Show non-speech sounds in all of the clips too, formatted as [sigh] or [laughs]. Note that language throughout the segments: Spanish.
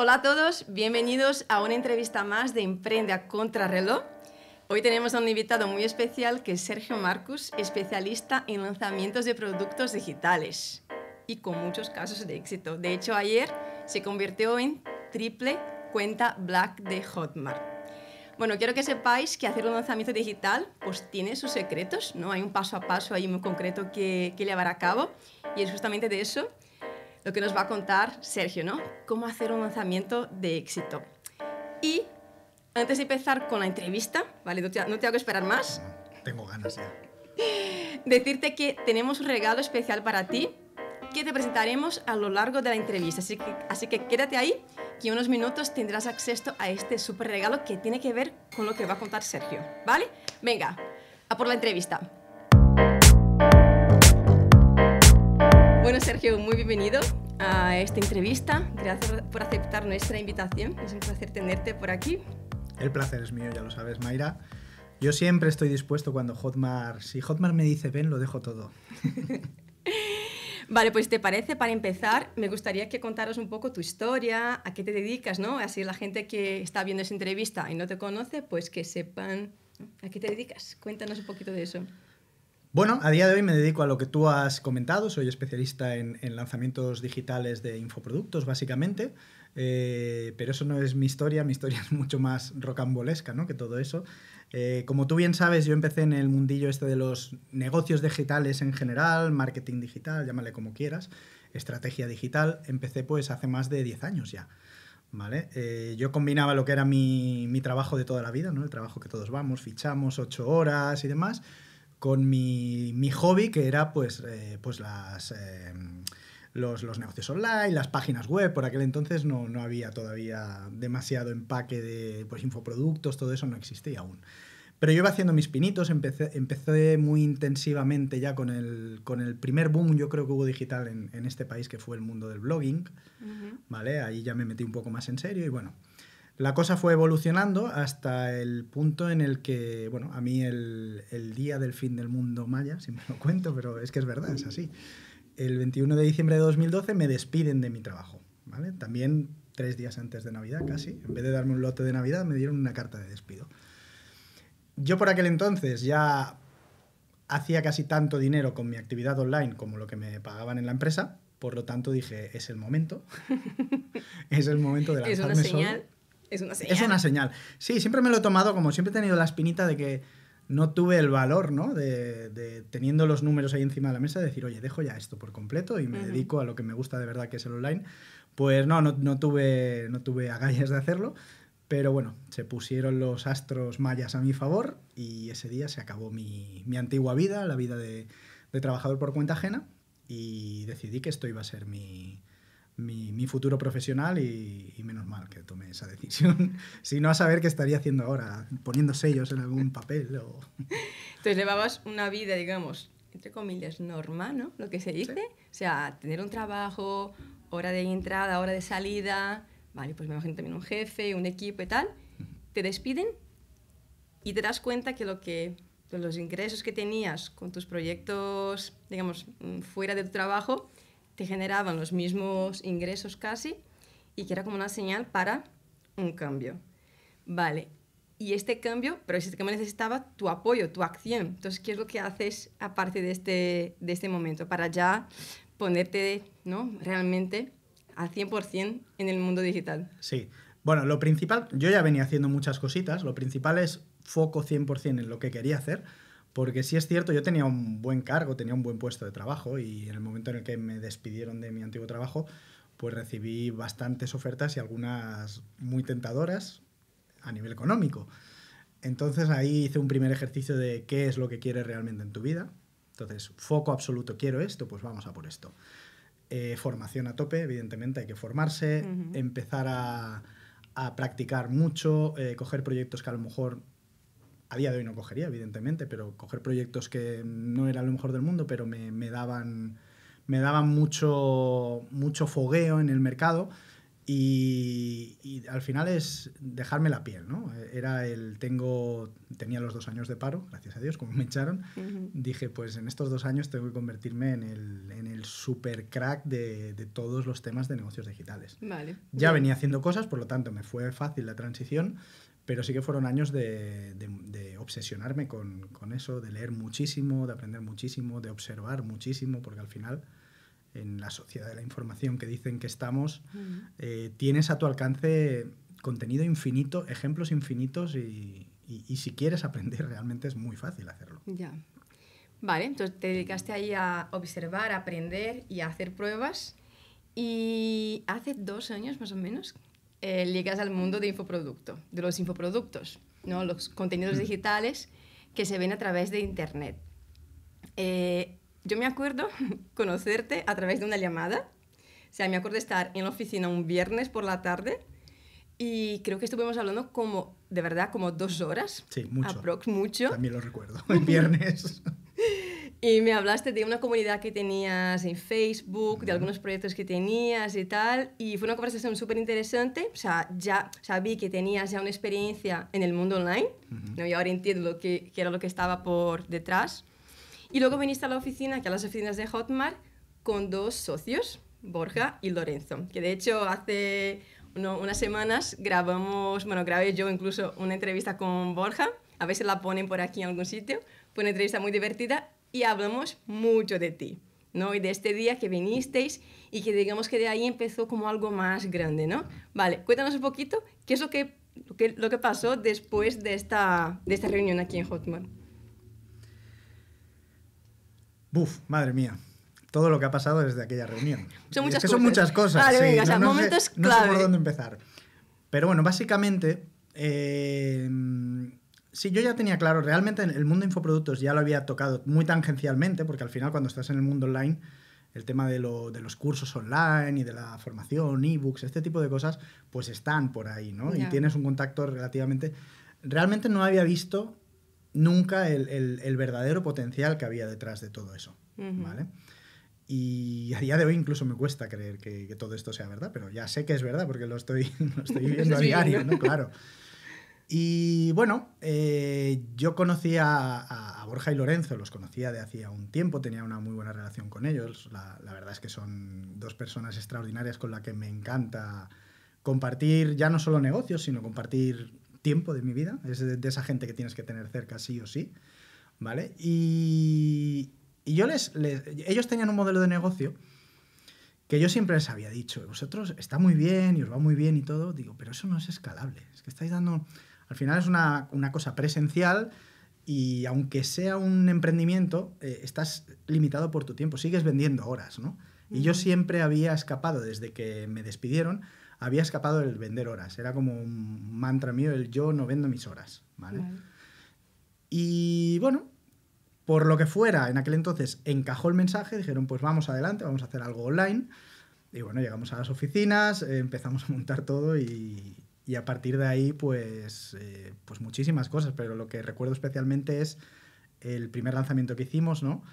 Hola a todos, bienvenidos a una entrevista más de Emprende a Contrarreloj. Hoy tenemos a un invitado muy especial que es Sergio Marcus, especialista en lanzamientos de productos digitales y con muchos casos de éxito. De hecho, ayer se convirtió en triple cuenta black de Hotmart. Bueno, quiero que sepáis que hacer un lanzamiento digital pues tiene sus secretos, ¿no? Hay un paso a paso ahí muy concreto que, que llevar a cabo y es justamente de eso lo que nos va a contar Sergio, ¿no? Cómo hacer un lanzamiento de éxito. Y antes de empezar con la entrevista, ¿vale? No te, no hago esperar más. Tengo ganas ya. [laughs] Decirte que tenemos un regalo especial para ti que te presentaremos a lo largo de la entrevista. Así que, así que quédate ahí, que en unos minutos tendrás acceso a este super regalo que tiene que ver con lo que va a contar Sergio. ¿Vale? Venga, a por la entrevista. Bueno, Sergio, muy bienvenido a esta entrevista. Gracias por aceptar nuestra invitación. Es un placer tenerte por aquí. El placer es mío, ya lo sabes, Mayra. Yo siempre estoy dispuesto cuando hotmar si hotmar me dice ven, lo dejo todo. [laughs] Vale, pues te parece, para empezar, me gustaría que contaros un poco tu historia, a qué te dedicas, ¿no? Así la gente que está viendo esta entrevista y no te conoce, pues que sepan a qué te dedicas. Cuéntanos un poquito de eso. Bueno, a día de hoy me dedico a lo que tú has comentado, soy especialista en, lanzamientos digitales de infoproductos, básicamente, eh, pero eso no es mi historia, mi historia [laughs] es mucho más rocambolesca ¿no? que todo eso. Eh, como tú bien sabes, yo empecé en el mundillo este de los negocios digitales en general, marketing digital, llámale como quieras, estrategia digital, empecé pues hace más de 10 años ya. Eh, yo combinaba lo que era mi, mi trabajo de toda la vida, ¿no? el trabajo que todos vamos, fichamos 8 horas y demás, con mi, hobby, que era pues, eh, pues las, eh, los, negocios online, las páginas web. Por aquel entonces no, había todavía demasiado empaque de pues, infoproductos, todo eso no existía aún. Pero yo iba haciendo mis pinitos, empecé, empecé muy intensivamente ya con el, con el primer boom, yo creo que hubo digital en, este país, que fue el mundo del blogging, ¿vale? Ahí ya me metí un poco más en serio y bueno, la cosa fue evolucionando hasta el punto en el que, bueno, a mí el, el día del fin del mundo maya, si me lo cuento, pero es que es verdad, es así. El 21 de diciembre de 2012 me despiden de mi trabajo, ¿vale? También tres días antes de Navidad casi. En vez de darme un lote de Navidad, me dieron una carta de despido. Yo por aquel entonces ya hacía casi tanto dinero con mi actividad online como lo que me pagaban en la empresa, por lo tanto dije, es el momento. [laughs] es el momento de lanzarme Solo es una señal. Es una señal. Sí, siempre me lo he tomado como siempre he tenido la espinita de que no tuve el valor, ¿no? De, teniendo los números ahí encima de la mesa, de decir, oye, dejo ya esto por completo y me dedico a lo que me gusta de verdad, que es el online. Pues no, no, tuve, no tuve agallas de hacerlo. Pero bueno, se pusieron los astros mayas a mi favor y ese día se acabó mi, antigua vida, la vida de, trabajador por cuenta ajena, y decidí que esto iba a ser mi, mi, futuro profesional y, menos mal que tomé esa decisión. [laughs] si no, a saber qué estaría haciendo ahora, poniendo sellos en algún papel o... Entonces llevabas una vida, digamos, entre comillas, normal, ¿no? Lo que se dice. O sea, tener un trabajo, hora de entrada, hora de salida, vale, pues me imagino también un jefe, un equipo y tal. Te despiden y te das cuenta que lo que los ingresos que tenías con tus proyectos, digamos, mm, fuera de tu trabajo, te generaban los mismos ingresos casi y que era como una señal para un cambio. Vale, y este cambio, pero este cambio necesitaba tu apoyo, tu acción. Entonces, ¿qué es lo que haces aparte de este, de este momento para ya ponerte ¿no? realmente al 100% en el mundo digital? Sí, bueno, lo principal, yo ya venía haciendo muchas cositas, lo principal es foco 100% en lo que quería hacer porque si es cierto, yo tenía un buen cargo, tenía un buen puesto de trabajo y en el momento en el que me despidieron de mi antiguo trabajo, pues recibí bastantes ofertas y algunas muy tentadoras a nivel económico. Entonces ahí hice un primer ejercicio de qué es lo que quieres realmente en tu vida. Entonces, foco absoluto, quiero esto, pues vamos a por esto. Eh, formación a tope, evidentemente, hay que formarse, empezar a, practicar mucho, eh, coger proyectos que a lo mejor a día de hoy no cogería, evidentemente, pero coger proyectos que no era lo mejor del mundo, pero me, me daban, me daban mucho, mucho fogueo en el mercado. Y, al final es dejarme la piel, ¿no? Era el tengo, tenía los dos años de paro, gracias a Dios, como me echaron. Dije, pues en estos dos años tengo que convertirme en el, en el super crack de, de, todos los temas de negocios digitales. Vale. Ya venía haciendo cosas, por lo tanto me fue fácil la transición, pero sí que fueron años de, obsesionarme con, eso, de leer muchísimo, de aprender muchísimo, de observar muchísimo, porque al final en la sociedad de la información que dicen que estamos, eh, tienes a tu alcance contenido infinito, ejemplos infinitos y, si quieres aprender realmente es muy fácil hacerlo. Ya. Vale, entonces te dedicaste ahí a observar, aprender y a hacer pruebas. Y hace dos años más o menos eh, llegas al mundo de infoproducto, de los infoproductos, ¿no? los contenidos mm. digitales que se ven a través de Internet. Eh, yo me acuerdo [laughs] conocerte a través de una llamada. O sea, me acuerdo estar en la oficina un viernes por la tarde y creo que estuvimos hablando como, de verdad, como dos horas. Sí, mucho. mucho. También lo recuerdo, un [laughs] viernes. Y me hablaste de una comunidad que tenías en Facebook, de algunos proyectos que tenías y tal, y fue una conversación súper interesante. O sea, ya sabía sabí que tenías ya una experiencia en el mundo online, ¿no? y ahora entiendo lo que, era lo que estaba por detrás. Y luego viniste a la oficina, que a las oficinas de Hotmart, con dos socios, Borja y Lorenzo, que de hecho hace unas semanas grabamos, bueno, grabé yo incluso una entrevista con Borja, a veces la ponen por aquí en algún sitio, fue una entrevista muy divertida y hablamos mucho de ti, ¿no? Y de este día que vinisteis y que digamos que de ahí empezó como algo más grande, ¿no? Vale, cuéntanos un poquito qué es lo que, lo que, pasó después de esta, de esta reunión aquí en Hotman. Buf, madre mía todo lo que ha pasado desde aquella reunión. [laughs] Son muchas, cosas. Son muchas cosas. sí. no, No sé por dónde empezar. Pero bueno, básicamente eh, Sí, yo ya tenía claro, realmente el mundo de infoproductos ya lo había tocado muy tangencialmente, porque al final cuando estás en el mundo online, el tema de, los cursos online y de la formación, ebooks, este tipo de cosas, pues están por ahí, ¿no? Y tienes un contacto relativamente... Realmente no había visto nunca el, verdadero potencial que había detrás de todo eso, ¿vale? Y a día de hoy incluso me cuesta creer que, todo esto sea verdad, pero ya sé que es verdad porque lo estoy, [laughs] lo estoy [laughs] viendo a diario, ¿no? Claro. Y bueno, eh, yo conocía a, Borja y Lorenzo, los conocía de hacía un tiempo, tenía una muy buena relación con ellos. La, verdad es que son dos personas extraordinarias con las que me encanta compartir ya no solo negocios, sino compartir tiempo de mi vida. Es de, esa gente que tienes que tener cerca sí o sí. ¿Vale? Y, yo Ellos tenían un modelo de negocio que yo siempre les había dicho, vosotros está muy bien y os va muy bien y todo, digo, pero eso no es escalable. Es que estáis dando al final es una, cosa presencial y aunque sea un emprendimiento, eh, estás limitado por tu tiempo, sigues vendiendo horas, ¿no? Y yo siempre había escapado, desde que me despidieron, había escapado el vender horas. Era como un mantra mío, el yo no vendo mis horas, Vale. Y bueno, por lo que fuera, en aquel entonces encajó el mensaje, dijeron, pues vamos adelante, vamos a hacer algo online. Y bueno, llegamos a las oficinas, empezamos a montar todo y, y a partir de ahí, pues, eh, pues muchísimas cosas, pero lo que recuerdo especialmente es el primer lanzamiento que hicimos, ¿no?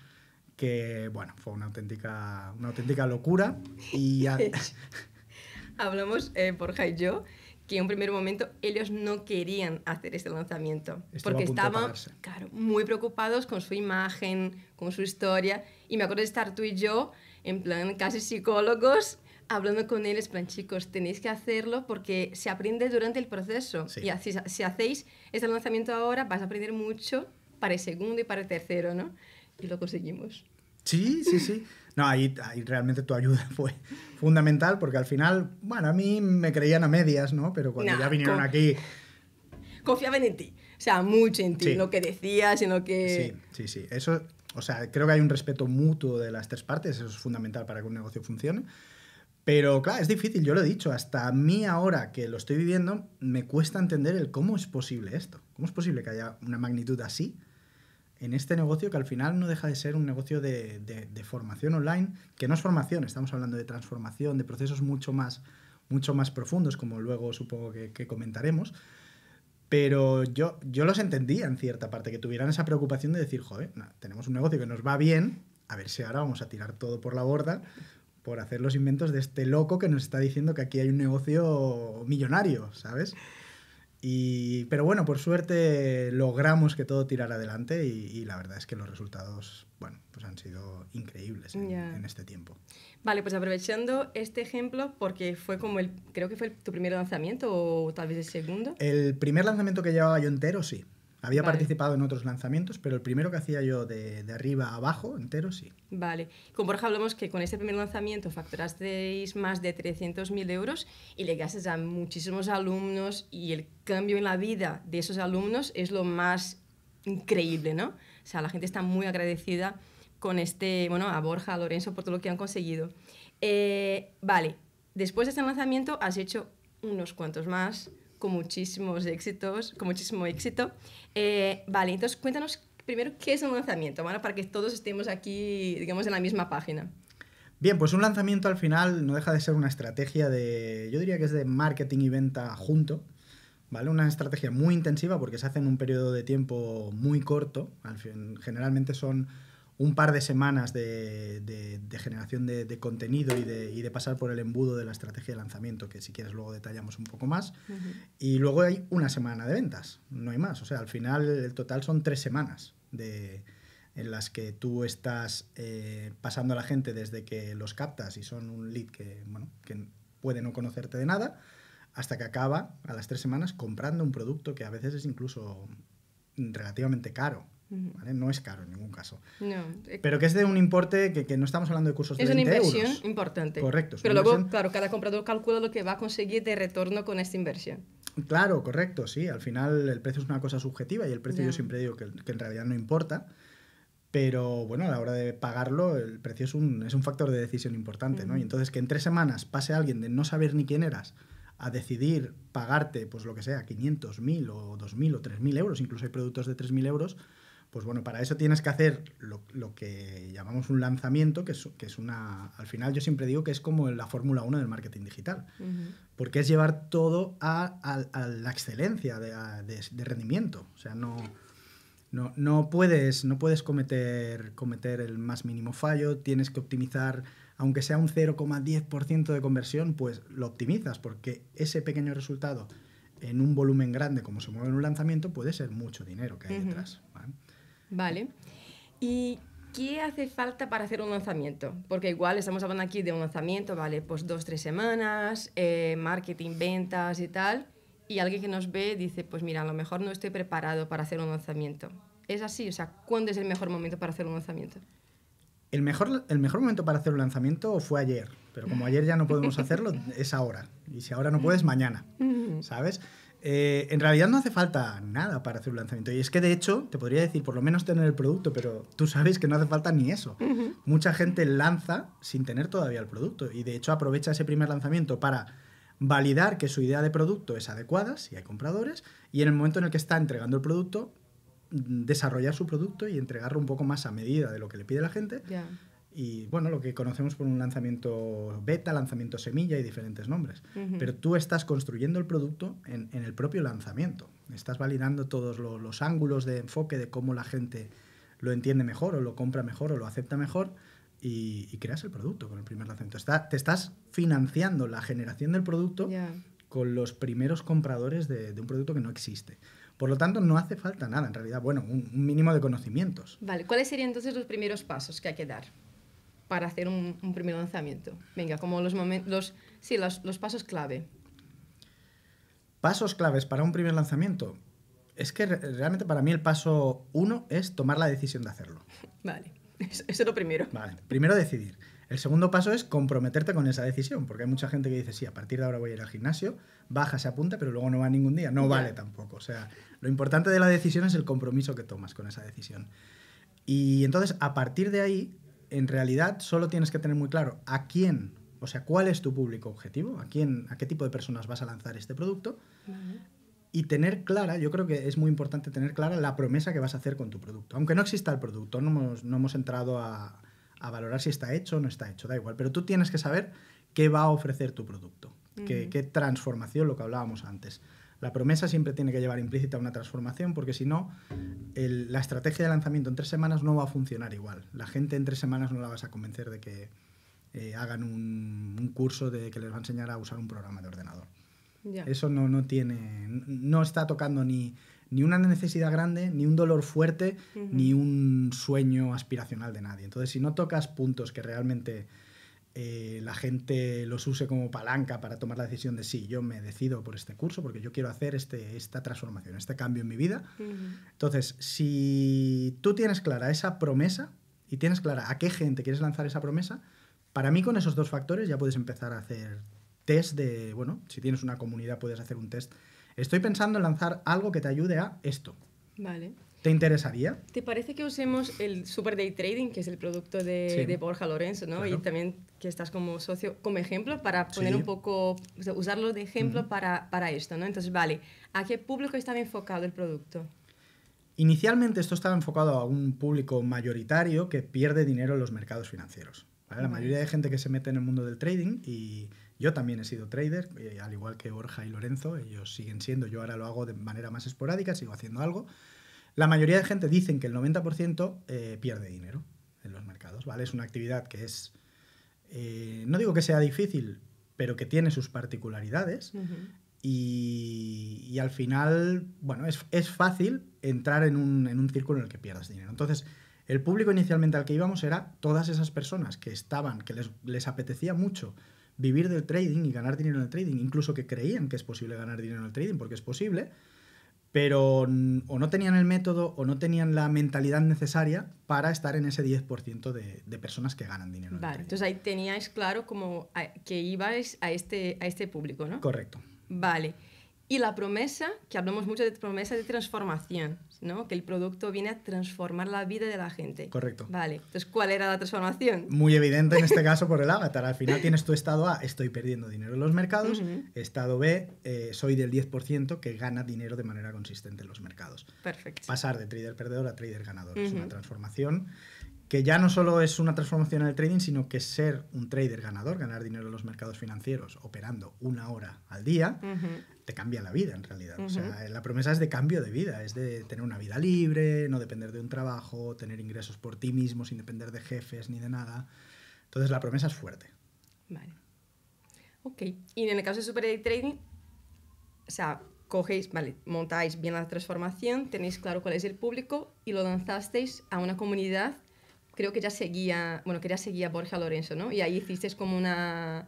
Que, bueno, fue una auténtica, una auténtica locura. Y [laughs] Hablamos, eh, Borja y yo, que en un primer momento ellos no querían hacer este lanzamiento, porque estaban claro, muy preocupados con su imagen, con su historia, y me acuerdo de estar tú y yo, en plan casi psicólogos, hablando con es plan, chicos, tenéis que hacerlo porque se aprende durante el proceso. Y así, si hacéis este lanzamiento ahora, vas a aprender mucho para el segundo y para el tercero, ¿no? Y lo conseguimos. Sí, sí, sí. No, ahí, realmente tu ayuda [laughs] fue fundamental porque al final, bueno, a mí me creían a medias, ¿no? Pero cuando ya vinieron aquí... Confiaban en ti, o sea, mucho en ti, en lo que decías, sino que... Sí, sí, sí. Eso, o sea, creo que hay un respeto mutuo de las tres partes, eso es fundamental para que un negocio funcione. Pero claro, es difícil, yo lo he dicho, hasta a mí ahora que lo estoy viviendo, me cuesta entender el cómo es posible esto, cómo es posible que haya una magnitud así en este negocio que al final no deja de ser un negocio de, formación online, que no es formación, estamos hablando de transformación, de procesos mucho más, mucho más profundos, como luego supongo que, comentaremos. Pero yo, yo los entendía en cierta parte, que tuvieran esa preocupación de decir, joder, tenemos un negocio que nos va bien, a ver si ahora vamos a tirar todo por la borda por hacer los inventos de este loco que nos está diciendo que aquí hay un negocio millonario, ¿sabes? Y, pero bueno, por suerte logramos que todo tirara adelante y, la verdad es que los resultados, bueno, pues han sido increíbles en, en, este tiempo. Vale, pues aprovechando este ejemplo, porque fue como el, creo que fue tu primer lanzamiento o tal vez el segundo. El primer lanzamiento que llevaba yo entero, sí. Había participado en otros lanzamientos, pero el primero que hacía yo de, arriba a abajo, entero, sí. Vale. Con Borja hablamos que con este primer lanzamiento facturasteis más de 300.000 euros y le gastas a muchísimos alumnos y el cambio en la vida de esos alumnos es lo más increíble, ¿no? O sea, la gente está muy agradecida con este, bueno, a Borja, a Lorenzo, por todo lo que han conseguido. Eh, vale, después de este lanzamiento has hecho unos cuantos más, con muchísimos éxitos, con muchísimo éxito. Eh, vale, entonces cuéntanos primero qué es un lanzamiento, bueno, Para que todos estemos aquí, digamos, en la misma página. Bien, pues un lanzamiento al final no deja de ser una estrategia de, yo diría que es de marketing y venta junto, ¿vale? Una estrategia muy intensiva porque se hace en un periodo de tiempo muy corto, al fin, generalmente son un par de semanas de, generación de, contenido y, de, pasar por el embudo de la estrategia de lanzamiento, que si quieres luego detallamos un poco más. Y luego hay una semana de ventas, no hay más. O sea, al final el total son tres semanas en las que tú estás eh, pasando a la gente desde que los captas y son un lead que, que puede no conocerte de nada, hasta que acaba a las tres semanas comprando un producto que a veces es incluso relativamente caro. No es caro en ningún caso. Eh, Pero que es de un importe que, no estamos hablando de cursos de Es una inversión importante. Correcto. Pero luego, claro, cada comprador calcula lo que va a conseguir de retorno con esta inversión. Claro, correcto, sí. Al final el precio es una cosa subjetiva y el precio yo siempre digo que, en realidad no importa. Pero bueno, a la hora de pagarlo, el precio es un, es un factor de decisión importante, ¿no? Y entonces que en tres semanas pase alguien de no saber ni quién eras a decidir pagarte, pues lo que sea, 500, 1000 o 2000 o 3000 euros, incluso hay productos de 3000 euros, pues bueno, para eso tienes que hacer lo, que llamamos un lanzamiento, que es, una... Al final yo siempre digo que es como la Fórmula 1 del marketing digital, porque es llevar todo a, la excelencia de, rendimiento. O sea, no, no, puedes, no puedes cometer, cometer el más mínimo fallo, tienes que optimizar, aunque sea un 0,10% de conversión, pues lo optimizas, porque ese pequeño resultado en un volumen grande como se mueve en un lanzamiento puede ser mucho dinero que hay detrás. Vale. ¿Y qué hace falta para hacer un lanzamiento? Porque igual estamos hablando aquí de un lanzamiento, ¿vale? Pues dos, tres semanas, eh, marketing, ventas y tal. Y alguien que nos ve dice, pues mira, a lo mejor no estoy preparado para hacer un lanzamiento. ¿Es así? O sea, ¿cuándo es el mejor momento para hacer un lanzamiento? mejor, el mejor momento para hacer un lanzamiento fue ayer, pero como ayer ya no podemos hacerlo, es ahora. Y si ahora no puedes, mañana, ¿sabes? Eh, en realidad no hace falta nada para hacer un lanzamiento. Y es que de hecho, te podría decir, por lo menos tener el producto, pero tú sabes que no hace falta ni eso. Mucha gente lanza sin tener todavía el producto. Y de hecho aprovecha ese primer lanzamiento para validar que su idea de producto es adecuada, si hay compradores, y en el momento en el que está entregando el producto, desarrollar su producto y entregarlo un poco más a medida de lo que le pide la gente y bueno, lo que conocemos por un lanzamiento beta, lanzamiento semilla y diferentes nombres. Pero tú estás construyendo el producto en, en el propio lanzamiento. Estás validando todos los ángulos de enfoque de cómo la gente lo entiende mejor o lo compra mejor o lo acepta mejor y, creas el producto con el primer lanzamiento. te estás financiando la generación del producto con los primeros compradores de, un producto que no existe. Por lo tanto, no hace falta nada, en realidad, bueno, un mínimo de conocimientos. Vale, ¿cuáles serían entonces los primeros pasos que hay que dar? para hacer un, primer lanzamiento. Venga, como los momentos, sí, los, pasos clave. Pasos claves para un primer lanzamiento. Es que realmente para mí el paso uno es tomar la decisión de hacerlo. [laughs] Vale, eso, es lo primero. Vale, primero decidir. El segundo paso es comprometerte con esa decisión, porque hay mucha gente que dice, sí, a partir de ahora voy a ir al gimnasio, baja, se apunta, pero luego no va ningún día. No vale tampoco. O sea, lo importante de la decisión es el compromiso que tomas con esa decisión. Y entonces, a partir de ahí, en realidad solo tienes que tener muy claro a quién, o sea, cuál es tu público objetivo, a quién, a qué tipo de personas vas a lanzar este producto. Y tener clara, yo creo que es muy importante tener clara la promesa que vas a hacer con tu producto. Aunque no exista el producto, no hemos, no hemos entrado a, valorar si está hecho o no está hecho, da igual. Pero tú tienes que saber qué va a ofrecer tu producto, qué transformación, lo que hablábamos antes. La promesa siempre tiene que llevar implícita una transformación porque si no, la estrategia de lanzamiento en tres semanas no va a funcionar igual. La gente en tres semanas no la vas a convencer de que eh, hagan un, curso de que les va a enseñar a usar un programa de ordenador. Eso no, tiene, no está tocando ni, ni una necesidad grande, ni un dolor fuerte, ni un sueño aspiracional de nadie. Entonces, si no tocas puntos que realmente eh, la gente los use como palanca para tomar la decisión de sí, yo me decido por este curso porque yo quiero hacer este, esta transformación, este cambio en mi vida. Entonces, si tú tienes clara esa promesa y tienes clara a qué gente quieres lanzar esa promesa, para mí con esos dos factores ya puedes empezar a hacer test de, bueno, si tienes una comunidad puedes hacer un test. Estoy pensando en lanzar algo que te ayude a esto. Vale. ¿Te interesaría? ¿Te parece que usemos el Super Day Trading, que es el producto de, Borja Lorenzo, ¿no? Y también que estás como socio, como ejemplo, para poner un poco, usarlo de ejemplo para, para esto, ¿no? Entonces, vale, ¿a qué público estaba enfocado el producto? Inicialmente esto estaba enfocado a un público mayoritario que pierde dinero en los mercados financieros. La mayoría de gente que se mete en el mundo del trading y yo también he sido trader, eh, al igual que Borja y Lorenzo, ellos siguen siendo, yo ahora lo hago de manera más esporádica, sigo haciendo algo, la mayoría de gente dicen que el 90% eh, pierde dinero en los mercados, ¿vale? Es una actividad que es, eh, no digo que sea difícil, pero que tiene sus particularidades y, al final, bueno, es, fácil entrar en un, círculo en el que pierdas dinero. Entonces, el público inicialmente al que íbamos era todas esas personas que estaban, que les, les, apetecía mucho vivir del trading y ganar dinero en el trading, incluso que creían que es posible ganar dinero en el trading, porque es posible, pero o no tenían el método o no tenían la mentalidad necesaria para estar en ese 10% de, de, personas que ganan dinero. Vale, entonces ahí teníais claro como que ibais a este, a este público, ¿no? Correcto. Vale. Y la promesa, que hablamos mucho de promesa de transformación. ¿no? Que el producto viene a transformar la vida de la gente. Correcto. Vale, entonces, ¿cuál era la transformación? Muy evidente en este [laughs] caso por el avatar. Al final tienes tu estado A, estoy perdiendo dinero en los mercados, estado B, eh, soy del 10% que gana dinero de manera consistente en los mercados. Perfecto. Pasar de trader perdedor a trader ganador. Es una transformación que ya no solo es una transformación en el trading, sino que ser un trader ganador, ganar dinero en los mercados financieros operando una hora al día, te cambia la vida en realidad. O sea, la promesa es de cambio de vida, es de tener una vida libre, no depender de un trabajo, tener ingresos por ti mismo sin depender de jefes ni de nada. Entonces la promesa es fuerte. Vale. Ok. Y en el caso de Super Day Trading, o sea, cogéis, vale, montáis bien la transformación, tenéis claro cuál es el público y lo lanzasteis a una comunidad, creo que ya seguía, bueno, que ya seguía Borja Lorenzo, ¿no? Y ahí hicisteis como una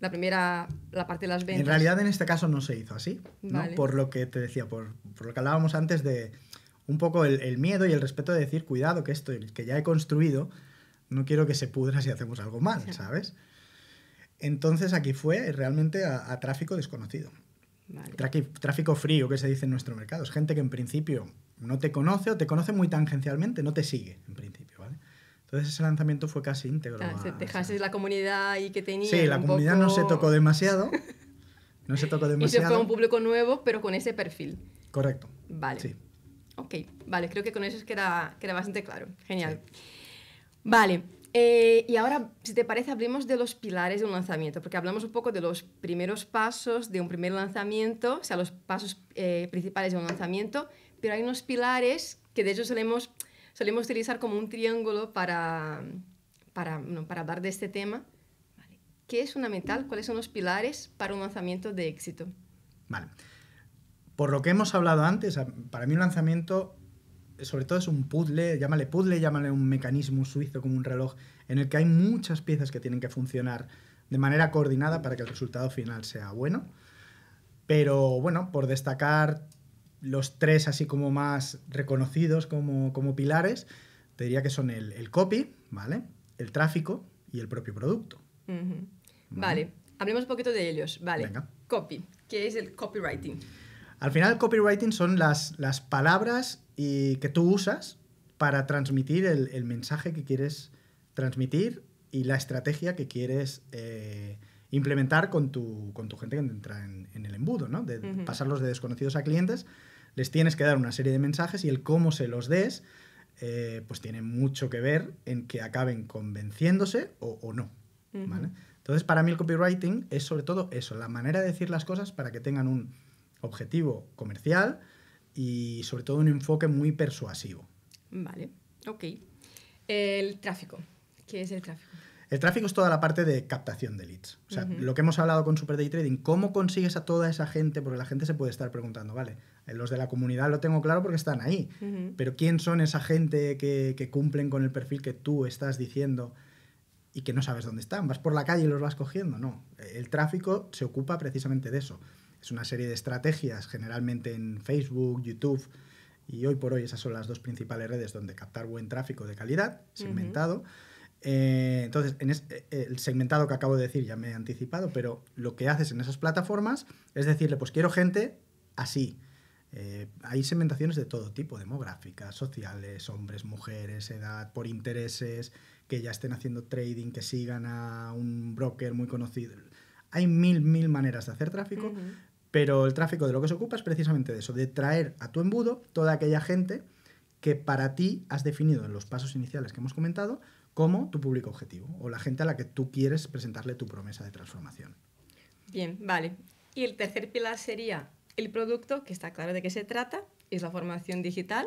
la primera la parte de las ventas. En realidad en este caso no se hizo así, ¿no? por lo que te decía, por, por, lo que hablábamos antes de un poco el, miedo y el respeto de decir, cuidado que esto que ya he construido, no quiero que se pudra si hacemos algo mal, ¿sabes? Entonces aquí fue realmente a, tráfico desconocido. Tráfico frío que se dice en nuestro mercado. Es gente que en principio no te conoce o te conoce muy tangencialmente, no te sigue en principio, ¿vale? Entonces ese lanzamiento fue casi íntegro. Ah, se la comunidad y que tenía. Sí, la comunidad no se tocó demasiado. [laughs] No se tocó demasiado. y se fue un público nuevo, pero con ese perfil. Correcto. Vale. Sí. Ok, vale, creo que con eso es queda, era bastante claro. Genial. Vale, eh, y ahora, si te parece, hablemos de los pilares de un lanzamiento, porque hablamos un poco de los primeros pasos de un primer lanzamiento, o sea, los pasos eh, principales de un lanzamiento, pero hay unos pilares que de hecho solemos solemos utilizar como un triángulo para, para, para hablar de este tema. ¿Qué es fundamental? ¿Cuáles son los pilares para un lanzamiento de éxito? Vale. Por lo que hemos hablado antes, para mí un lanzamiento sobre todo es un puzzle, llámale puzzle, llámale un mecanismo suizo como un reloj, en el que hay muchas piezas que tienen que funcionar de manera coordinada para que el resultado final sea bueno. Pero bueno, por destacar los tres así como más reconocidos como, pilares, te diría que son el, copy, ¿vale? El tráfico y el propio producto. ¿Vale? hablemos un poquito de ellos. Vale. Copy. ¿Qué es el copywriting? Al final, el copywriting son las, palabras y, que tú usas para transmitir el, mensaje que quieres transmitir y la estrategia que quieres eh, implementar con tu, gente que entra en, el embudo, ¿no? De pasarlos de desconocidos a clientes les tienes que dar una serie de mensajes y el cómo se los des, eh, pues tiene mucho que ver en que acaben convenciéndose o, no. Entonces, para mí el copywriting es sobre todo eso, la manera de decir las cosas para que tengan un objetivo comercial y sobre todo un enfoque muy persuasivo. Vale, ok. El tráfico. ¿Qué es el tráfico? El tráfico es toda la parte de captación de leads. O sea, lo que hemos hablado con Super Day Trading, ¿cómo consigues a toda esa gente? Porque la gente se puede estar preguntando, vale, eh, los de la comunidad lo tengo claro porque están ahí. Pero ¿quién son esa gente que, cumplen con el perfil que tú estás diciendo y que no sabes dónde están? Vas por la calle y los vas cogiendo. No, el tráfico se ocupa precisamente de eso. Es una serie de estrategias, generalmente en Facebook, YouTube, y hoy por hoy esas son las dos principales redes donde captar buen tráfico de calidad, segmentado. Eh, entonces, eh, el segmentado que acabo de decir ya me he anticipado, pero lo que haces en esas plataformas es decirle, pues quiero gente así. Eh, hay segmentaciones de todo tipo, demográficas, sociales, hombres, mujeres, edad, por intereses, que ya estén haciendo trading, que sigan a un broker muy conocido. Hay mil, mil maneras de hacer tráfico, pero el tráfico de lo que se ocupa es precisamente de eso, de traer a tu embudo toda aquella gente que para ti has definido en los pasos iniciales que hemos comentado como tu público objetivo o la gente a la que tú quieres presentarle tu promesa de transformación. Bien, vale. Y el tercer pilar sería el producto, que está claro de qué se trata, es la formación digital.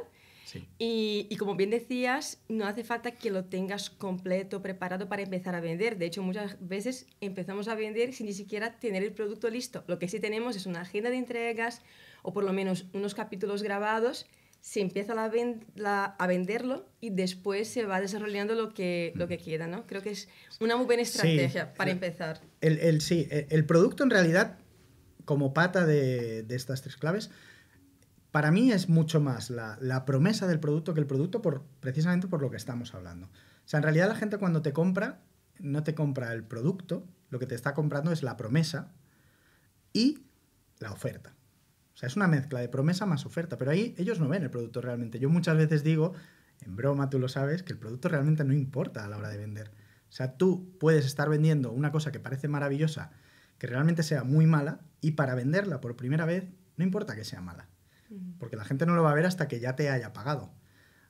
Y, como bien decías, no hace falta que lo tengas completo, preparado para empezar a vender. De hecho, muchas veces empezamos a vender sin ni siquiera tener el producto listo. Lo que sí tenemos es una agenda de entregas o por lo menos unos capítulos grabados. Se empieza a venderlo y después se va desarrollando lo que, lo que mm. queda. ¿no? Creo que es una muy buena estrategia para empezar. El, el, sí, el producto en realidad como pata de, estas tres claves, para mí es mucho más la, promesa del producto que el producto por, precisamente por lo que estamos hablando. O sea, en realidad la gente cuando te compra, no te compra el producto, lo que te está comprando es la promesa y la oferta. O sea, es una mezcla de promesa más oferta, pero ahí ellos no ven el producto realmente. Yo muchas veces digo, en broma tú lo sabes, que el producto realmente no importa a la hora de vender. O sea, tú puedes estar vendiendo una cosa que parece maravillosa que realmente sea muy mala y para venderla por primera vez no importa que sea mala, porque la gente no lo va a ver hasta que ya te haya pagado.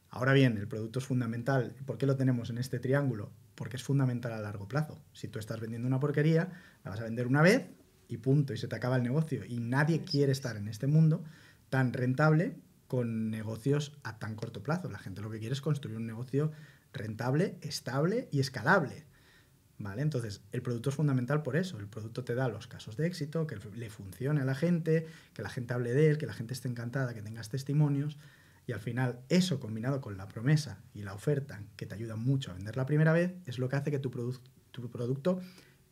Ahora bien, el producto es fundamental. ¿Por qué lo tenemos en este triángulo? Porque es fundamental a largo plazo. Si tú estás vendiendo una porquería, la vas a vender una vez y punto, y se te acaba el negocio. Y nadie quiere estar en este mundo tan rentable con negocios a tan corto plazo. La gente lo que quiere es construir un negocio rentable, estable y escalable. ¿Vale? Entonces, el producto es fundamental por eso. El producto te da los casos de éxito, que le funcione a la gente, que la gente hable de él, que la gente esté encantada, que tengas testimonios. Y al final, eso combinado con la promesa y la oferta, que te ayuda mucho a vender la primera vez, es lo que hace que tu, tu producto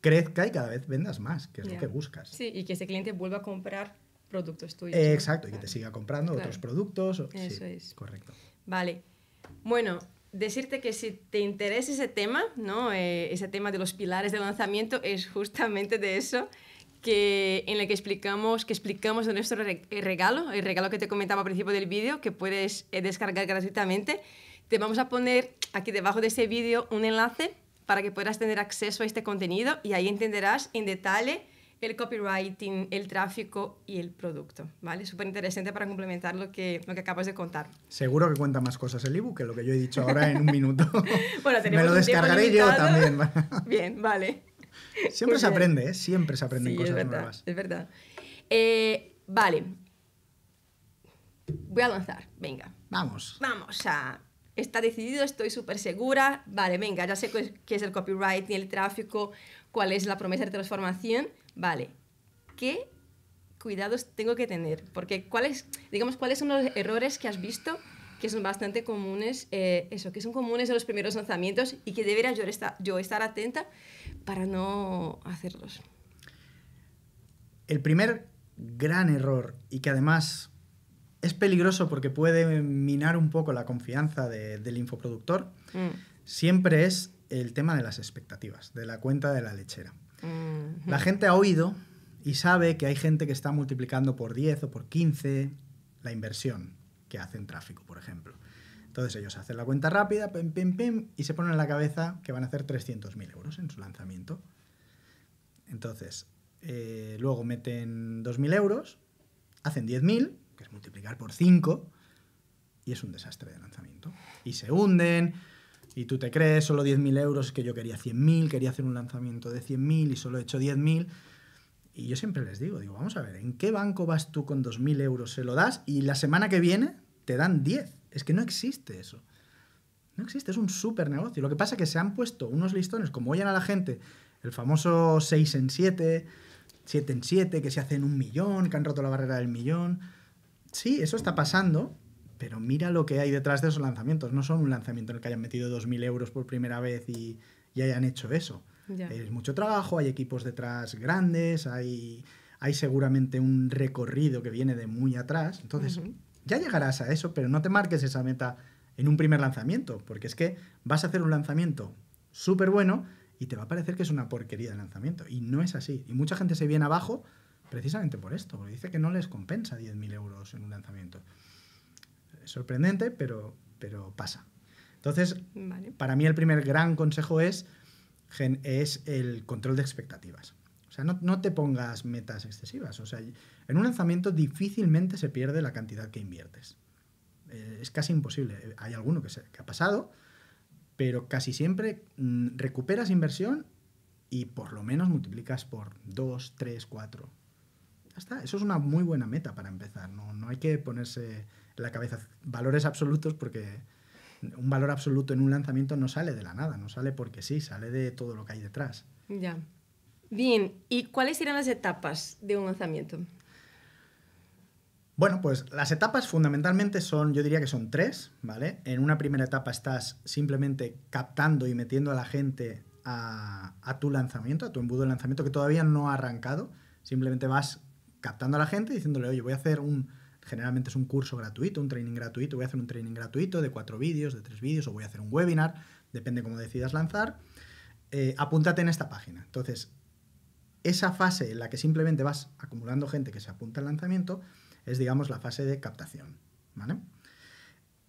crezca y cada vez vendas más, que es lo que buscas. Sí, y que ese cliente vuelva a comprar productos tuyos. Exacto, y que te siga comprando otros productos. Eso es. Correcto. Vale. Bueno, decirte que si te interesa ese tema, ¿no? Eh, ese tema de los pilares de lanzamiento es justamente de eso, que, en el que explicamos, que explicamos de nuestro eh, regalo, el regalo que te comentaba al principio del vídeo, que puedes eh, descargar gratuitamente. Te vamos a poner aquí debajo de ese vídeo un enlace para que puedas tener acceso a este contenido y ahí entenderás en detalle el copywriting, el tráfico y el producto, ¿vale? Súper interesante para complementar lo que, lo que acabas de contar. Seguro que cuenta más cosas el ebook que lo que yo he dicho ahora en un minuto. [laughs] bueno, tenemos Me lo descargaré yo también. [laughs] [laughs] bien, vale. Siempre se aprende, ¿eh? Siempre se aprenden cosas es verdad, nuevas. Es verdad. Eh, vale. Voy a lanzar, venga. Vamos. Vamos a está decidido, estoy súper segura, vale, venga, ya sé qué es el copyright y el tráfico, cuál es la promesa de transformación, vale, ¿qué cuidados tengo que tener? Porque cuáles, digamos, cuáles son los errores que has visto que son bastante comunes, eh, eso, que son comunes en los primeros lanzamientos y que debería yo, estar, yo atenta para no hacerlos. El primer gran error y que además es peligroso porque puede minar un poco la confianza del infoproductor, mm. siempre es el tema de las expectativas, de la cuenta de la lechera. La gente ha oído y sabe que hay gente que está multiplicando por 10 o por 15 la inversión que hace en tráfico, por ejemplo. Entonces ellos hacen la cuenta rápida, pim, pim, pim, y se ponen en la cabeza que van a hacer 300.000 euros en su lanzamiento. Entonces, eh, luego meten 2.000 euros, hacen 10.000, que es multiplicar por 5, y es un desastre de lanzamiento. Y se hunden, y tú te crees, solo 10.000 euros, que yo quería 100.000, quería hacer un lanzamiento de 100.000 y solo he hecho 10.000. Y yo siempre les digo, digo, vamos a ver, ¿en qué banco vas tú con 2.000 euros? Se lo das y la semana que viene te dan 10. Es que no existe eso. No existe, es un súper negocio. Lo que pasa es que se han puesto unos listones, como oyen a la gente, el famoso 6 en 7, 7 en 7, que se hacen un millón, que han roto la barrera del millón. Sí, eso está pasando, pero mira lo que hay detrás de esos lanzamientos. No son un lanzamiento en el que hayan metido 2.000 euros por primera vez y, hayan hecho eso. Es mucho trabajo, hay equipos detrás grandes, hay, hay seguramente un recorrido que viene de muy atrás. Entonces, ya llegarás a eso, pero no te marques esa meta en un primer lanzamiento, porque es que vas a hacer un lanzamiento súper bueno y te va a parecer que es una porquería de lanzamiento. Y no es así. Y mucha gente se viene abajo precisamente por esto, porque dice que no les compensa 10.000 euros en un lanzamiento sorprendente, pero, pero pasa. Entonces, para mí el primer gran consejo es, es el control de expectativas. O sea, no, te pongas metas excesivas. O sea, en un lanzamiento difícilmente se pierde la cantidad que inviertes. Eh, es casi imposible. Hay alguno que, se, ha pasado, pero casi siempre mm, recuperas inversión y por lo menos multiplicas por 2, 3, 4. Eso es una muy buena meta para empezar. No, no hay que ponerse la cabeza. Valores absolutos porque un valor absoluto en un lanzamiento no sale de la nada, no sale porque sí, sale de todo lo que hay detrás. Ya. Bien, ¿y cuáles eran las etapas de un lanzamiento? Bueno, pues las etapas fundamentalmente son, yo diría que son tres, ¿vale? En una primera etapa estás simplemente captando y metiendo a la gente a, a, tu lanzamiento, a tu embudo de lanzamiento que todavía no ha arrancado. Simplemente vas captando a la gente diciéndole, oye, voy a hacer un, Generalmente es un curso gratuito, un training gratuito. Voy a hacer un training gratuito de cuatro vídeos, de tres vídeos, o voy a hacer un webinar, depende cómo decidas lanzar. Eh, apúntate en esta página. Entonces, esa fase en la que simplemente vas acumulando gente que se apunta al lanzamiento es, digamos, la fase de captación.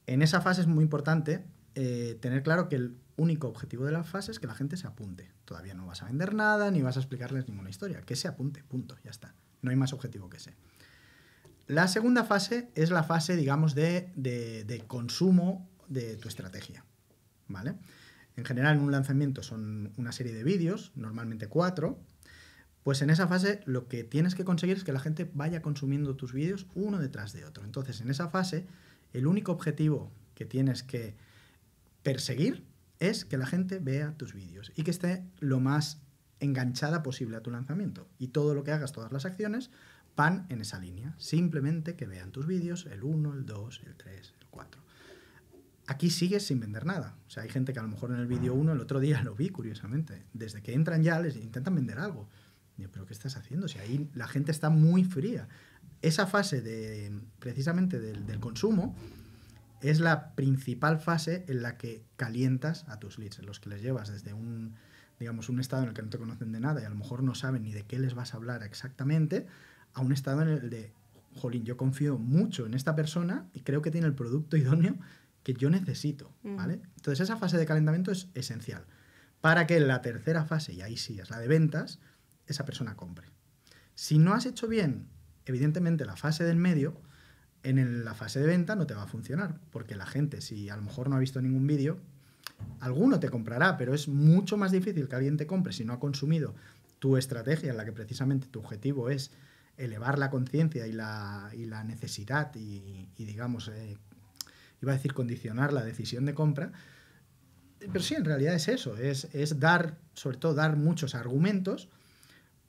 En esa fase es muy importante eh, tener claro que el único objetivo de la fase es que la gente se apunte. Todavía no vas a vender nada ni vas a explicarles ninguna historia. Que se apunte, punto, ya está. No hay más objetivo que ese. La segunda fase es la fase, digamos, de, de consumo de tu estrategia. ¿Vale? En general, en un lanzamiento son una serie de vídeos, normalmente cuatro. Pues en esa fase lo que tienes que conseguir es que la gente vaya consumiendo tus vídeos uno detrás de otro. Entonces, en esa fase, el único objetivo que tienes que perseguir es que la gente vea tus vídeos y que esté lo más enganchada posible a tu lanzamiento. Y todo lo que hagas, todas las acciones, pan en esa línea. Simplemente que vean tus vídeos, el 1, el 2, el 3, el 4. Aquí sigues sin vender nada. O sea, hay gente que a lo mejor en el vídeo 1, ah. el otro día [laughs] lo vi, curiosamente. Desde que entran ya les intentan vender algo. yo pero ¿qué estás haciendo? Si ahí la gente está muy fría. Esa fase de, precisamente del, consumo es la principal fase en la que calientas a tus leads, en los que les llevas desde un, digamos, un estado en el que no te conocen de nada y a lo mejor no saben ni de qué les vas a hablar exactamente, a un estado en el de, jolín, yo confío mucho en esta persona y creo que tiene el producto idóneo que yo necesito, mm. ¿vale? Entonces esa fase de calentamiento es esencial para que en la tercera fase, y ahí sí es la de ventas, esa persona compre. Si no has hecho bien, evidentemente, la fase del medio, en la fase de venta no te va a funcionar, porque la gente, si a lo mejor no ha visto ningún vídeo, alguno te comprará, pero es mucho más difícil que alguien te compre si no ha consumido tu estrategia en la que precisamente tu objetivo es elevar la conciencia y la, y la, necesidad y, digamos, eh, iba a decir condicionar la decisión de compra, pero sí, en realidad es eso, es, dar, sobre todo dar muchos argumentos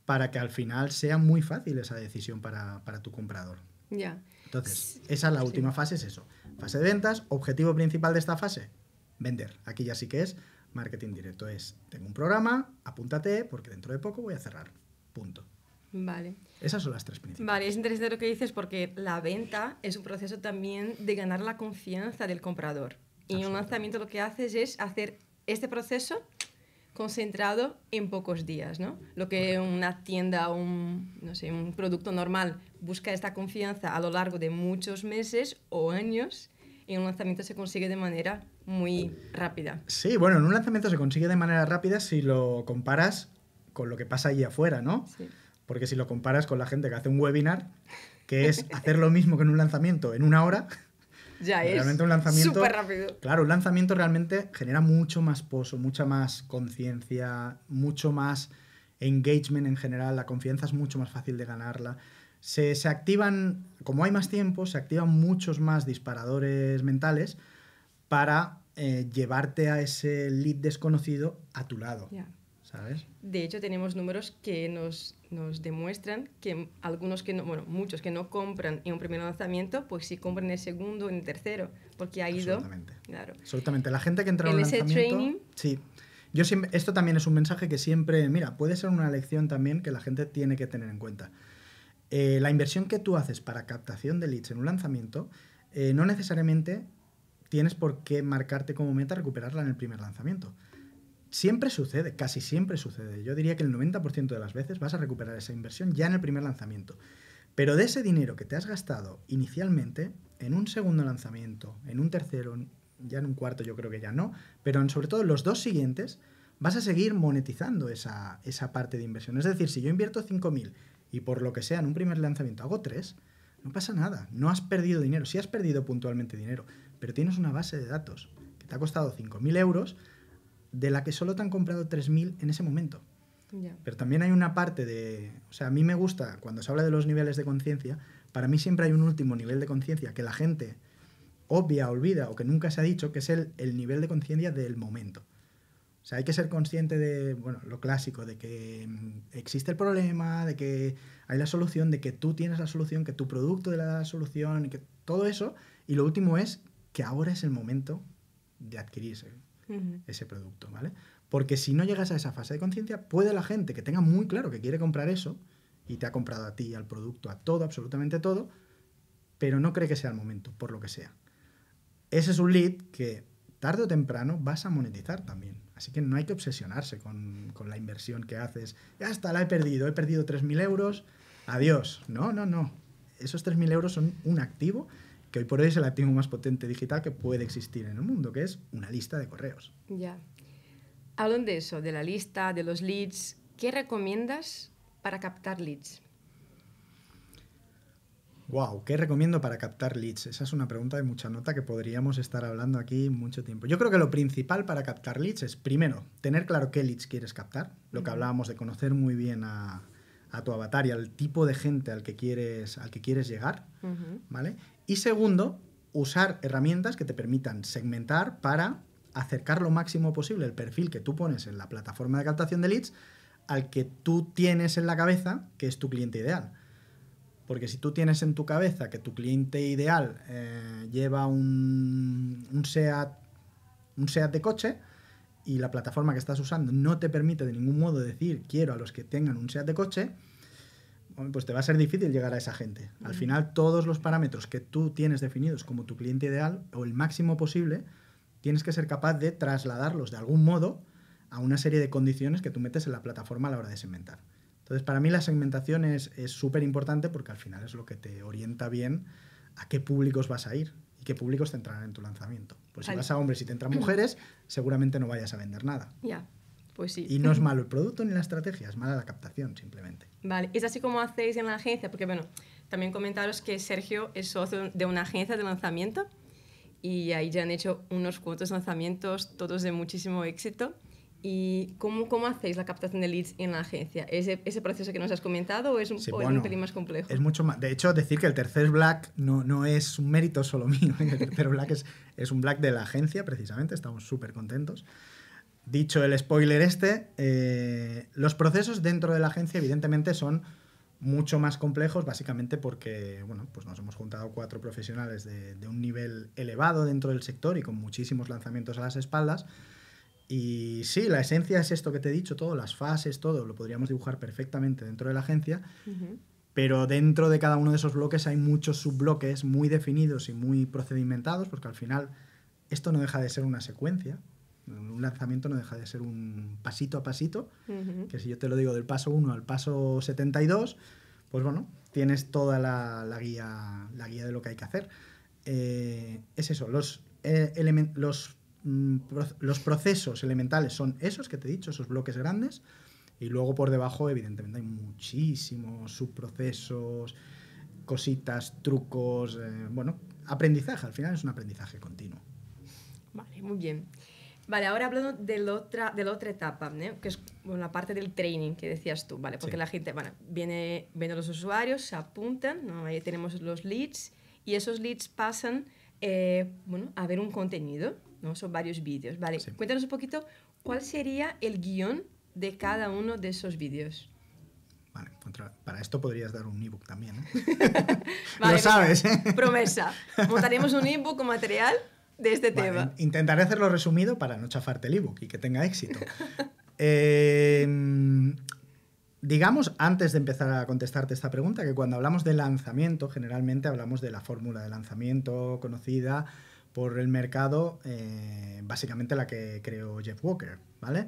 para que al final sea muy fácil esa decisión para, tu comprador. Ya. Entonces, esa es la última fase, es eso. Fase de ventas, objetivo principal de esta fase, vender. Aquí ya sí que es marketing directo, es, tengo un programa, apúntate porque dentro de poco voy a cerrar. Punto. Vale. Esas son las tres principales. Vale, es interesante lo que dices porque la venta es un proceso también de ganar la confianza del comprador. Y un lanzamiento lo que haces es hacer este proceso concentrado en pocos días, ¿no? Lo que una tienda o un, no sé, un producto normal busca esta confianza a lo largo de muchos meses o años y un lanzamiento se consigue de manera muy rápida. Sí, bueno, en un lanzamiento se consigue de manera rápida si lo comparas con lo que pasa allí afuera, ¿no? Sí. Porque si lo comparas con la gente que hace un webinar, que es [laughs] hacer lo mismo que en un lanzamiento en una hora, ya es. Realmente un lanzamiento. Súper rápido. Claro, un lanzamiento realmente genera mucho más pozo, mucha más conciencia, mucho más engagement en general. La confianza es mucho más fácil de ganarla. Se, activan, como hay más tiempo, se activan muchos más disparadores mentales para eh, llevarte a ese lead desconocido a tu lado. Ya. ¿Sabes? De hecho, tenemos números que nos nos demuestran que algunos que no, bueno, muchos que no compran en un primer lanzamiento, pues sí compran en el segundo, en el tercero, porque ha ido. Absolutamente. Claro. Absolutamente. La gente que entra en el lanzamiento. sí. Yo esto también es un mensaje que siempre, mira, puede ser una lección también que la gente tiene que tener en cuenta. Eh, la inversión que tú haces para captación de leads en un lanzamiento, eh, no necesariamente tienes por qué marcarte como meta recuperarla en el primer lanzamiento siempre sucede, casi siempre sucede. Yo diría que el 90% de las veces vas a recuperar esa inversión ya en el primer lanzamiento. Pero de ese dinero que te has gastado inicialmente, en un segundo lanzamiento, en un tercero, ya en un cuarto yo creo que ya no, pero en, sobre todo en los dos siguientes, vas a seguir monetizando esa, esa parte de inversión. Es decir, si yo invierto 5.000 y por lo que sea en un primer lanzamiento hago 3, no pasa nada, no has perdido dinero, Si has perdido puntualmente dinero, pero tienes una base de datos que te ha costado 5.000 euros de la que solo te han comprado 3.000 en ese momento. Pero también hay una parte de... O sea, a mí me gusta, cuando se habla de los niveles de conciencia, para mí siempre hay un último nivel de conciencia que la gente obvia, olvida o que nunca se ha dicho, que es el, nivel de conciencia del momento. O sea, hay que ser consciente de, bueno, lo clásico, de que mm, existe el problema, de que hay la solución, de que tú tienes la solución, que tu producto de la solución, que todo eso. Y lo último es que ahora es el momento de adquirirse ese producto, ¿vale? Porque si no llegas a esa fase de conciencia, puede la gente que tenga muy claro que quiere comprar eso y te ha comprado a ti, al producto, a todo, absolutamente todo, pero no cree que sea el momento, por lo que sea. Ese es un lead que tarde o temprano vas a monetizar también. Así que no hay que obsesionarse con, con la inversión que haces. Ya está, la he perdido, he perdido 3.000 euros, adiós. No, no, no. Esos 3.000 euros son un activo que hoy por hoy es el activo más potente digital que puede existir en el mundo, que es una lista de correos. Ya. Hablan de eso, de la lista, de los leads. ¿Qué recomiendas para captar leads? Wow, ¿qué recomiendo para captar leads? Esa es una pregunta de mucha nota que podríamos estar hablando aquí mucho tiempo. Yo creo que lo principal para captar leads es, primero, tener claro qué leads quieres captar, lo que hablábamos de conocer muy bien a, tu avatar y al tipo de gente al que quieres, al que quieres llegar, ¿vale? Y segundo, usar herramientas que te permitan segmentar para acercar lo máximo posible el perfil que tú pones en la plataforma de captación de leads al que tú tienes en la cabeza que es tu cliente ideal. Porque si tú tienes en tu cabeza que tu cliente ideal eh, lleva un, un, un SEAT de coche y la plataforma que estás usando no te permite de ningún modo decir quiero a los que tengan un SEAT de coche, pues te va a ser difícil llegar a esa gente. Al final, todos los parámetros que tú tienes definidos como tu cliente ideal o el máximo posible, tienes que ser capaz de trasladarlos de algún modo a una serie de condiciones que tú metes en la plataforma a la hora de segmentar. Entonces, para mí la segmentación es súper importante porque al final es lo que te orienta bien a qué públicos vas a ir y qué públicos te entrarán en tu lanzamiento. Pues si vas a hombres y te entran [clears throat] mujeres, seguramente no vayas a vender nada. Ya. Pues sí. Y no es malo el producto ni la estrategia, es mala la captación simplemente. Vale, es así como hacéis en la agencia, porque bueno, también comentaros que Sergio es socio de una agencia de lanzamiento y ahí ya han hecho unos cuantos lanzamientos, todos de muchísimo éxito. ¿Y cómo, cómo hacéis la captación de leads en la agencia? ¿Ese, ese proceso que nos has comentado o es un, un pelín más complejo? Es mucho más. De hecho, decir que el tercer black no, no es un mérito solo [laughs] mío. ¿eh? El tercer black es, es un black de la agencia, precisamente. Estamos súper contentos. Dicho el spoiler este, eh, los procesos dentro de la agencia evidentemente son mucho más complejos, básicamente porque bueno, pues nos hemos juntado cuatro profesionales de, un nivel elevado dentro del sector y con muchísimos lanzamientos a las espaldas. Y sí, la esencia es esto que te he dicho, todas las fases, todo, lo podríamos dibujar perfectamente dentro de la agencia, pero dentro de cada uno de esos bloques hay muchos subbloques muy definidos y muy procedimentados, porque al final esto no deja de ser una secuencia, un lanzamiento no deja de ser un pasito a pasito, que si yo te lo digo del paso 1 al paso 72, pues bueno, tienes toda la, guía, la guía de lo que hay que hacer. Eh, es eso, los, eh, mm, los, procesos elementales son esos que te he dicho, esos bloques grandes, y luego por debajo, evidentemente, hay muchísimos subprocesos, cositas, trucos, eh, bueno, aprendizaje, al final es un aprendizaje continuo. Vale, muy bien. Vale, ahora hablando de la otra, de la otra etapa, que es la parte del training que decías tú, ¿vale? Porque la gente, bueno, viene, ven los usuarios, se apuntan, ahí tenemos los leads y esos leads pasan eh, bueno, a ver un contenido, ¿no? Son varios vídeos, ¿vale? Cuéntanos un poquito cuál sería el guión de cada uno de esos vídeos. Vale, para esto podrías dar un ebook también, ¿eh? [laughs] Lo sabes, ¿eh? Promesa. [laughs] Montaremos un ebook o material de este tema. Intentaré hacerlo resumido para no chafarte el ebook y que tenga éxito. [laughs] Em, digamos, antes de empezar a contestarte esta pregunta, que cuando hablamos de lanzamiento, generalmente hablamos de la fórmula de lanzamiento conocida por el mercado, eh, básicamente la que creó Jeff Walker, ¿vale?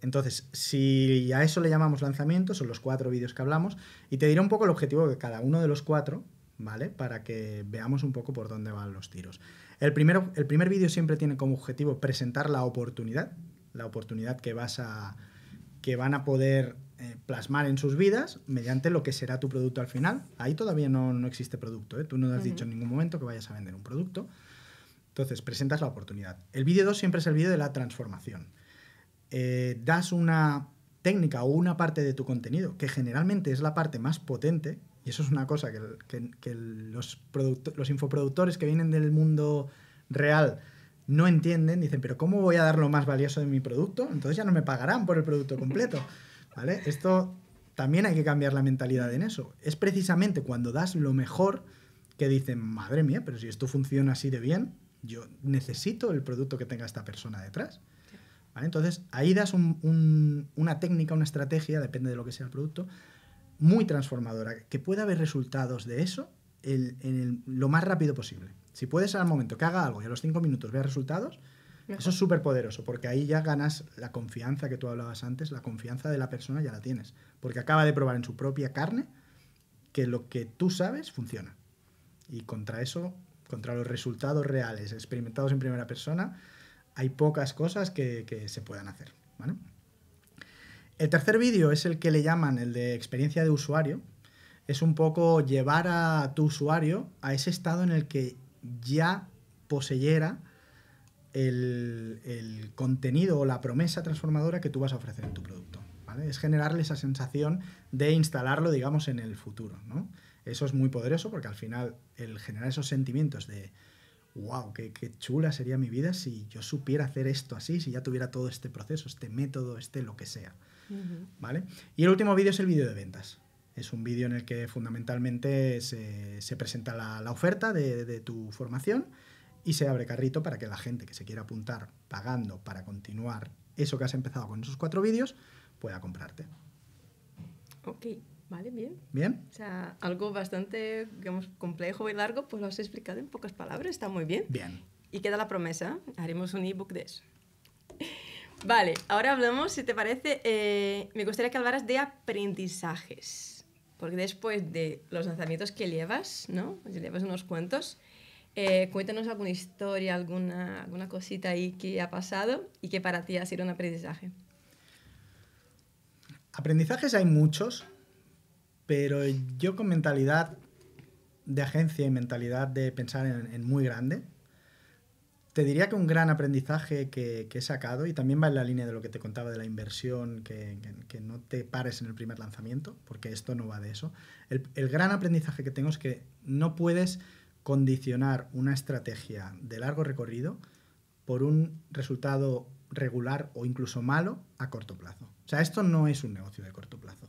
Entonces, si a eso le llamamos lanzamiento, son los cuatro vídeos que hablamos, y te diré un poco el objetivo de cada uno de los cuatro, ¿vale? Para que veamos un poco por dónde van los tiros. El, primero, el primer vídeo siempre tiene como objetivo presentar la oportunidad, la oportunidad que, vas que van a poder eh, plasmar en sus vidas mediante lo que será tu producto al final. Ahí todavía no, no existe producto, ¿eh? tú no has dicho en ningún momento que vayas a vender un producto. Entonces, presentas la oportunidad. El vídeo 2 siempre es el vídeo de la transformación. Eh, das una técnica o una parte de tu contenido, que generalmente es la parte más potente, y eso es una cosa que, los, infoproductores que vienen del mundo real no entienden, dicen, pero ¿cómo voy a dar lo más valioso de mi producto? Entonces ya no me pagarán por el producto completo. ¿Vale? Esto también hay que cambiar la mentalidad en eso. Es precisamente cuando das lo mejor que dicen, madre mía, pero si esto funciona así de bien, yo necesito el producto que tenga esta persona detrás. Entonces ahí das una técnica, una estrategia, depende de lo que sea el producto, muy transformadora, que pueda haber resultados de eso en lo más rápido posible. Si puedes al momento que haga algo y a los cinco minutos vea resultados, eso es súper poderoso, porque ahí ya ganas la confianza que tú hablabas antes, la confianza de la persona ya la tienes, porque acaba de probar en su propia carne que lo que tú sabes funciona. Y contra eso, contra los resultados reales experimentados en primera persona, hay pocas cosas que, que se puedan hacer. ¿vale? El tercer vídeo es el que le llaman el de experiencia de usuario. Es un poco llevar a tu usuario a ese estado en el que ya poseyera el, contenido o la promesa transformadora que tú vas a ofrecer en tu producto. Es generarle esa sensación de instalarlo, digamos, en el futuro. Eso es muy poderoso porque al final el generar esos sentimientos de, wow, qué, chula sería mi vida si yo supiera hacer esto así, si ya tuviera todo este proceso, este método, este lo que sea. ¿Vale? Y el último vídeo es el vídeo de ventas. Es un vídeo en el que fundamentalmente se, presenta la, oferta de, tu formación y se abre carrito para que la gente que se quiera apuntar pagando para continuar eso que has empezado con esos cuatro vídeos pueda comprarte. Ok, vale, bien. Bien. O sea, algo bastante complejo y largo, pues lo has explicado en pocas palabras, está muy bien. Bien. Y queda la promesa, haremos un ebook de eso. Vale, ahora hablamos, si te parece, eh, me gustaría que hablaras de aprendizajes. Porque después de los lanzamientos que llevas, ¿no? Llevas unos cuantos. Eh, cuéntanos alguna historia, alguna, alguna cosita ahí que ha pasado y que para ti ha sido un aprendizaje. Aprendizajes hay muchos, pero yo con mentalidad de agencia y mentalidad de pensar en muy grande, te diría que un gran aprendizaje que, he sacado, y también va en la línea de lo que te contaba de la inversión, que, no te pares en el primer lanzamiento, porque esto no va de eso. El, gran aprendizaje que tengo es que no puedes condicionar una estrategia de largo recorrido por un resultado regular o incluso malo a corto plazo. O sea, esto no es un negocio de corto plazo.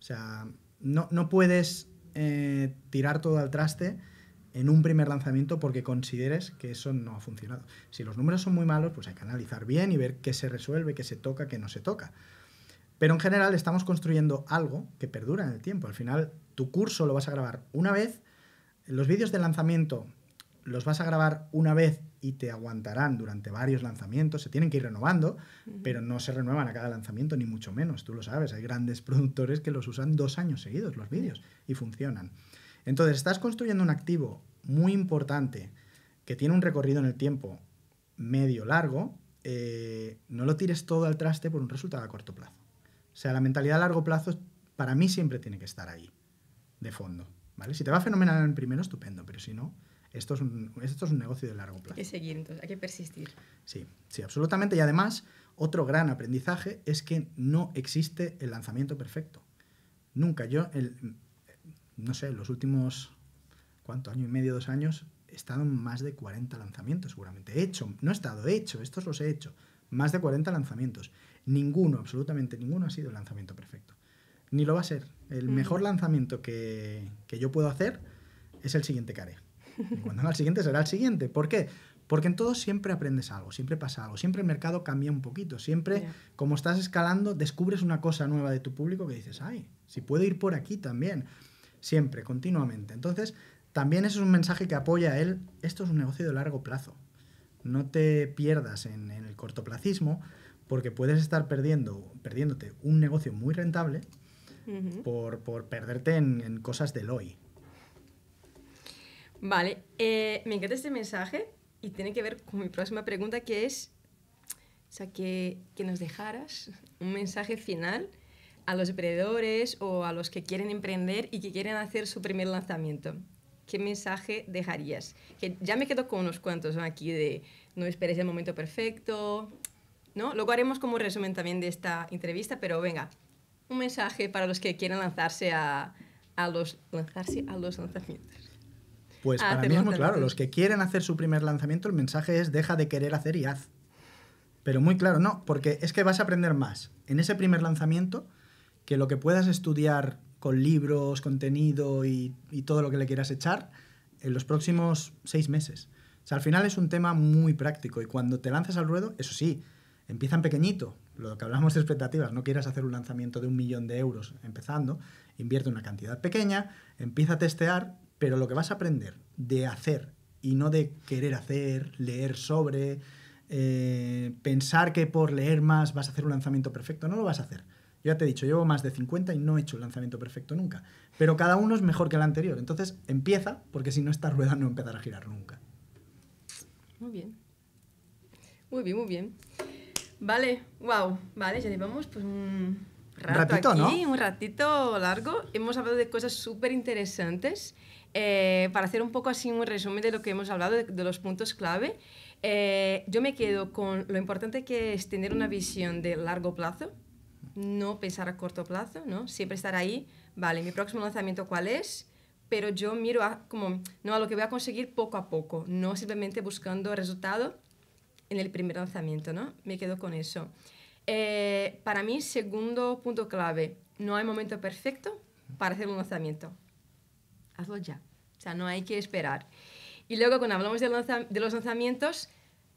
O sea, no, puedes eh, tirar todo al traste en un primer lanzamiento porque consideres que eso no ha funcionado. Si los números son muy malos, pues hay que analizar bien y ver qué se resuelve, qué se toca, qué no se toca. Pero en general estamos construyendo algo que perdura en el tiempo. Al final, tu curso lo vas a grabar una vez, los vídeos de lanzamiento los vas a grabar una vez y te aguantarán durante varios lanzamientos, se tienen que ir renovando, pero no se renuevan a cada lanzamiento, ni mucho menos, tú lo sabes, hay grandes productores que los usan dos años seguidos los vídeos y funcionan. Entonces, estás construyendo un activo muy importante que tiene un recorrido en el tiempo medio largo, eh, no lo tires todo al traste por un resultado a corto plazo. O sea, la mentalidad a largo plazo para mí siempre tiene que estar ahí, de fondo. ¿vale? Si te va fenomenal en primero, estupendo, pero si no, esto es un, esto es un negocio de largo plazo. Hay que seguir, entonces, hay que persistir. Sí, sí, absolutamente. Y además, otro gran aprendizaje es que no existe el lanzamiento perfecto. Nunca. Yo, el, no sé, los últimos, ¿cuánto? Año y medio, dos años, he estado en más de 40 lanzamientos seguramente. He hecho, no he estado, he hecho, estos los he hecho. Más de 40 lanzamientos. Ninguno, absolutamente ninguno ha sido el lanzamiento perfecto. Ni lo va a ser. El mm. mejor lanzamiento que, yo puedo hacer es el siguiente que haré. cuando haga el siguiente será el siguiente. ¿Por qué? Porque en todo siempre aprendes algo, siempre pasa algo, siempre el mercado cambia un poquito, siempre como estás escalando descubres una cosa nueva de tu público que dices, ay, si puedo ir por aquí también siempre, continuamente. Entonces, también es un mensaje que apoya a él, esto es un negocio de largo plazo. No te pierdas en, en el cortoplacismo porque puedes estar perdiendo, perdiéndote un negocio muy rentable por, perderte en, cosas del hoy. Vale, eh, me encanta este mensaje y tiene que ver con mi próxima pregunta que es, que, que nos dejaras un mensaje final a los emprendedores o a los que quieren emprender y que quieren hacer su primer lanzamiento? ¿Qué mensaje dejarías? Que ya me quedo con unos cuantos aquí de no esperes el momento perfecto, ¿no? Luego haremos como resumen también de esta entrevista, pero venga, un mensaje para los que quieren lanzarse a, los, lanzarse a los lanzamientos. Pues ah, para mí mismo, claro, los que quieren hacer su primer lanzamiento, el mensaje es deja de querer hacer y haz. Pero muy claro, no, porque es que vas a aprender más en ese primer lanzamiento que lo que puedas estudiar con libros, contenido y, todo lo que le quieras echar en los próximos seis meses. O sea, al final es un tema muy práctico y cuando te lanzas al ruedo, eso sí, empieza en pequeñito, lo que hablamos de expectativas, no quieras hacer un lanzamiento de un millón de euros empezando, invierte una cantidad pequeña, empieza a testear, pero lo que vas a aprender de hacer y no de querer hacer, leer sobre, eh, pensar que por leer más vas a hacer un lanzamiento perfecto, no lo vas a hacer ya te he dicho, llevo más de 50 y no he hecho el lanzamiento perfecto nunca. Pero cada uno es mejor que el anterior. Entonces empieza, porque si no, esta rueda no empezará a girar nunca. Muy bien. Muy bien, muy bien. Vale, wow. Vale, ya llevamos pues un ratito, aquí, un ratito largo. Hemos hablado de cosas súper interesantes. Eh, para hacer un poco así un resumen de lo que hemos hablado, de, los puntos clave, eh, yo me quedo con lo importante que es tener una visión de largo plazo, no pensar a corto plazo, ¿no? Siempre estar ahí, vale, mi próximo lanzamiento cuál es, pero yo miro a, como, no a lo que voy a conseguir poco a poco, no simplemente buscando resultado en el primer lanzamiento, ¿no? Me quedo con eso. Eh, para mí, segundo punto clave, no hay momento perfecto para hacer un lanzamiento. Hazlo ya. O sea, no hay que esperar. Y luego, cuando hablamos de los lanzamientos,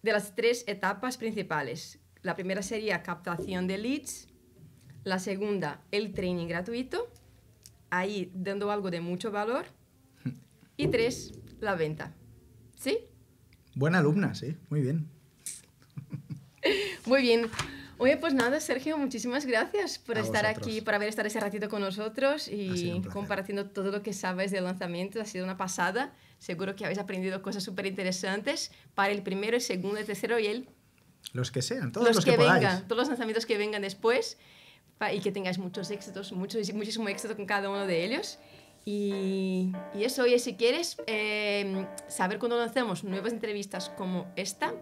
de las tres etapas principales. La primera sería captación de leads, la segunda, el training gratuito, ahí dando algo de mucho valor. [laughs] Y tres, la venta. ¿Sí? Buena alumna, sí, muy bien. [laughs] muy bien. Oye, pues nada, Sergio, muchísimas gracias por estar aquí, por haber estado ese ratito con nosotros y compartiendo todo lo que sabes del lanzamiento. Ha sido una pasada. Seguro que habéis aprendido cosas súper interesantes para el primero, el segundo, el tercero y el... Los que sean, todos los, que, vengan, todos los lanzamientos que vengan después y que tengáis muchos éxitos, mucho, muchísimo éxito con cada uno de ellos. Y, eso, y si quieres em, saber cuando lanzamos nuevas entrevistas como esta,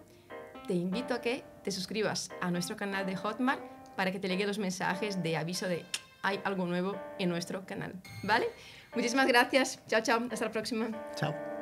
te invito a que te suscribas a nuestro canal de Hotmart para que te lleguen los mensajes de aviso de hay algo nuevo en nuestro canal, ¿vale? Muchísimas gracias, chao, chao, hasta la próxima. Chao.